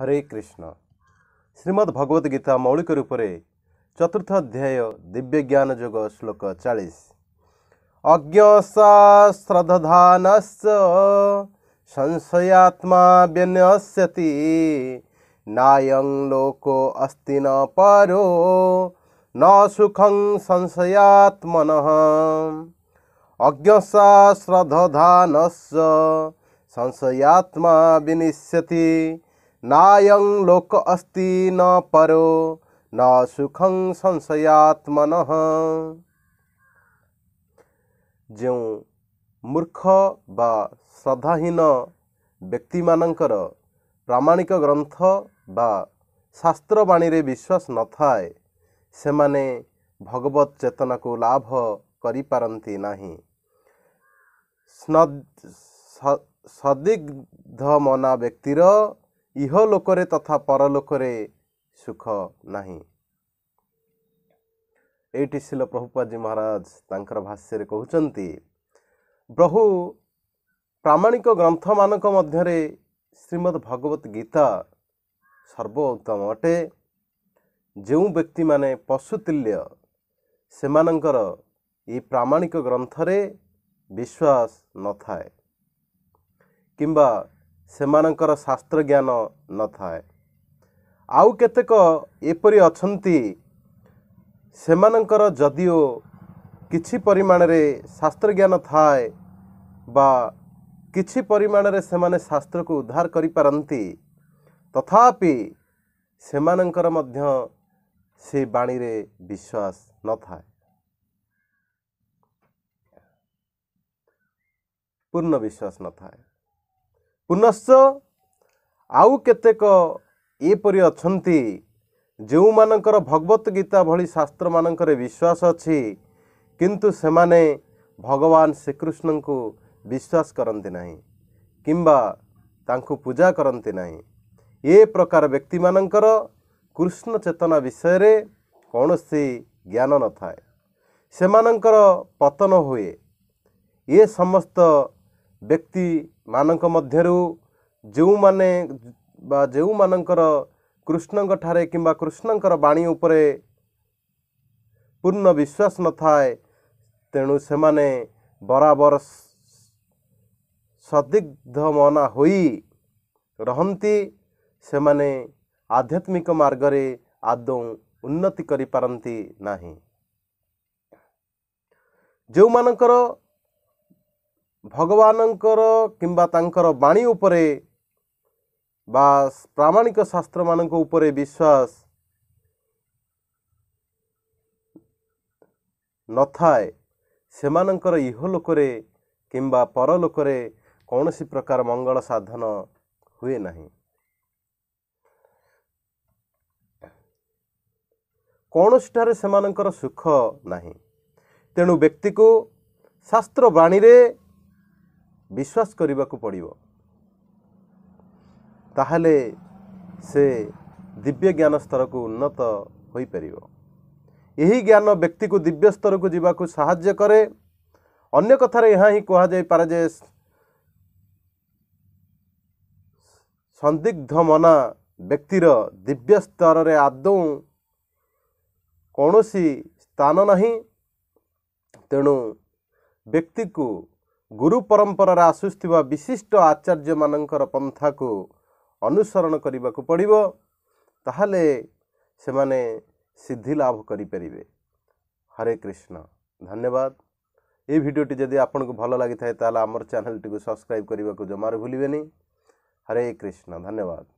ହରେ କୃଷ୍ଣ ଶ୍ରୀମଦ୍ ଭଗବତ ଗୀତା ମୌଳିକ ରୂପରେ ଚତୁର୍ଥ ଅଧ୍ୟାୟ ଦିବ୍ୟ ଜ୍ଞାନ ଯୋଗ ଶ୍ଳୋକ ଚାଳିଶ ଅଜ୍ଞଶ୍ରଦ୍ଧାନ ସଂଶୟାତ୍ମା ବ୍ୟନ୍ୟସ୍ୟତି ନାୟଂ ଲୋକ ଅସ୍ତି ନ ପାରୋ ନ ସୁଖଂ ସଂଶୟାତ୍ମନ ଅଜ୍ଞସା ଶ୍ରଦ୍ଧାନ ସଂଶୟାତ୍ମା ବିନିଶ୍ୟତି नायं लोक अस्ति न परो न सुखं संशयात्मनः ଯେଉଁ ମୂର୍ଖ ବା ଶ୍ରଦ୍ଧାହୀନ ବ୍ୟକ୍ତିମାନଙ୍କର ପ୍ରାମାଣିକ ଗ୍ରନ୍ଥ ବା ଶାସ୍ତ୍ରବାଣୀରେ ବିଶ୍ୱାସ ନଥାଏ ସେମାନେ ଭଗବତ ଚେତନାକୁ ଲାଭ କରିପାରନ୍ତି ନାହିଁ ସଦିଗ୍ଧ ମନା ବ୍ୟକ୍ତିର ଇହଲୋକରେ ତଥା ପରଲୋକରେ ସୁଖ ନାହିଁ ଏଇଠି ଶିଲ ପ୍ରଭୁପାଜୀ ମହାରାଜ ତାଙ୍କର ଭାଷ୍ୟରେ କହୁଛନ୍ତି ବ୍ରହୁ ପ୍ରାମାଣିକ ଗ୍ରନ୍ଥମାନଙ୍କ ମଧ୍ୟରେ ଶ୍ରୀମଦ୍ ଭଗବତ ଗୀତା ସର୍ବୋତ୍ତମ ଅଟେ ଯେଉଁ ବ୍ୟକ୍ତିମାନେ ପଶୁତୁଲ୍ୟ ସେମାନଙ୍କର ଏ ପ୍ରାମାଣିକ ଗ୍ରନ୍ଥରେ ବିଶ୍ୱାସ ନଥାଏ କିମ୍ବା ସେମାନଙ୍କର ଶାସ୍ତ୍ର ଜ୍ଞାନ ନଥାଏ ଆଉ କେତେକ ଏପରି ଅଛନ୍ତି ସେମାନଙ୍କର ଯଦିଓ କିଛି ପରିମାଣରେ ଶାସ୍ତ୍ରଜ୍ଞାନ ଥାଏ ବା କିଛି ପରିମାଣରେ ସେମାନେ ଶାସ୍ତ୍ରକୁ ଉଦ୍ଧାର କରିପାରନ୍ତି ତଥାପି ସେମାନଙ୍କର ମଧ୍ୟ ସେ ବାଣୀରେ ବିଶ୍ୱାସ ନଥାଏ ପୂର୍ଣ୍ଣ ବିଶ୍ୱାସ ନଥାଏ ପୁନଶ୍ଚ ଆଉ କେତେକ ଏପରି ଅଛନ୍ତି ଯେଉଁମାନଙ୍କର ଭଗବତ ଗୀତା ଭଳି ଶାସ୍ତ୍ରମାନଙ୍କରେ ବିଶ୍ୱାସ ଅଛି କିନ୍ତୁ ସେମାନେ ଭଗବାନ ଶ୍ରୀକୃଷ୍ଣଙ୍କୁ ବିଶ୍ୱାସ କରନ୍ତି ନାହିଁ କିମ୍ବା ତାଙ୍କୁ ପୂଜା କରନ୍ତି ନାହିଁ ଏ ପ୍ରକାର ବ୍ୟକ୍ତିମାନଙ୍କର କୃଷ୍ଣ ଚେତନା ବିଷୟରେ କୌଣସି ଜ୍ଞାନ ନଥାଏ ସେମାନଙ୍କର ପତନ ହୁଏ ଏ ସମସ୍ତ ବ୍ୟକ୍ତିମାନଙ୍କ ମଧ୍ୟରୁ ଯେଉଁମାନେ ବା ଯେଉଁମାନଙ୍କର କୃଷ୍ଣଙ୍କ ଠାରେ କିମ୍ବା କୃଷ୍ଣଙ୍କର ବାଣୀ ଉପରେ ପୂର୍ଣ୍ଣ ବିଶ୍ୱାସ ନଥାଏ ତେଣୁ ସେମାନେ ବରାବର ସଦିଗ୍ଧ ମନା ହୋଇ ରହନ୍ତି ସେମାନେ ଆଧ୍ୟାତ୍ମିକ ମାର୍ଗରେ ଆଦୌ ଉନ୍ନତି କରିପାରନ୍ତି ନାହିଁ ଯେଉଁମାନଙ୍କର ଭଗବାନଙ୍କର କିମ୍ବା ତାଙ୍କର ବାଣୀ ଉପରେ ବା ପ୍ରାମାଣିକ ଶାସ୍ତ୍ରମାନଙ୍କ ଉପରେ ବିଶ୍ୱାସ ନଥାଏ ସେମାନଙ୍କର ଇହଲୋକରେ କିମ୍ବା ପରଲୋକରେ କୌଣସି ପ୍ରକାର ମଙ୍ଗଳ ସାଧନ ହୁଏ ନାହିଁ କୌଣସିଠାରେ ସେମାନଙ୍କର ସୁଖ ନାହିଁ ତେଣୁ ବ୍ୟକ୍ତିକୁ ଶାସ୍ତ୍ର ବାଣୀରେ ବିଶ୍ୱାସ କରିବାକୁ ପଡ଼ିବ ତାହେଲେ ସେ ଦିବ୍ୟ ଜ୍ଞାନ ସ୍ତରକୁ ଉନ୍ନତ ହୋଇପାରିବ ଏହି ଜ୍ଞାନ ବ୍ୟକ୍ତିକୁ ଦିବ୍ୟ ସ୍ତରକୁ ଯିବାକୁ ସାହାଯ୍ୟ କରେ ଅନ୍ୟ କଥାରେ ଏହା ହିଁ କୁହାଯାଇପାରେ ଯେ ସନ୍ଦିଗ୍ଧ ମନା ବ୍ୟକ୍ତିର ଦିବ୍ୟ ସ୍ତରରେ ଆଦୌ କୌଣସି ସ୍ଥାନ ନାହିଁ ତେଣୁ ବ୍ୟକ୍ତିକୁ ଗୁରୁ ପରମ୍ପରାରେ ଆସୁଥିବା ବିଶିଷ୍ଟ ଆଚାର୍ଯ୍ୟମାନଙ୍କର ପନ୍ଥାକୁ ଅନୁସରଣ କରିବାକୁ ପଡ଼ିବ ତାହେଲେ ସେମାନେ ସିଦ୍ଧି ଲାଭ କରିପାରିବେ ହରେ କୃଷ୍ଣ ଧନ୍ୟବାଦ ଏ ଭିଡ଼ିଓଟି ଯଦି ଆପଣଙ୍କୁ ଭଲ ଲାଗିଥାଏ ତାହେଲେ ଆମର ଚ୍ୟାନେଲଟିକୁ ସବସ୍କ୍ରାଇବ୍ କରିବାକୁ ଜମାରୁ ଭୁଲିବେନି ହରେ କୃଷ୍ଣ ଧନ୍ୟବାଦ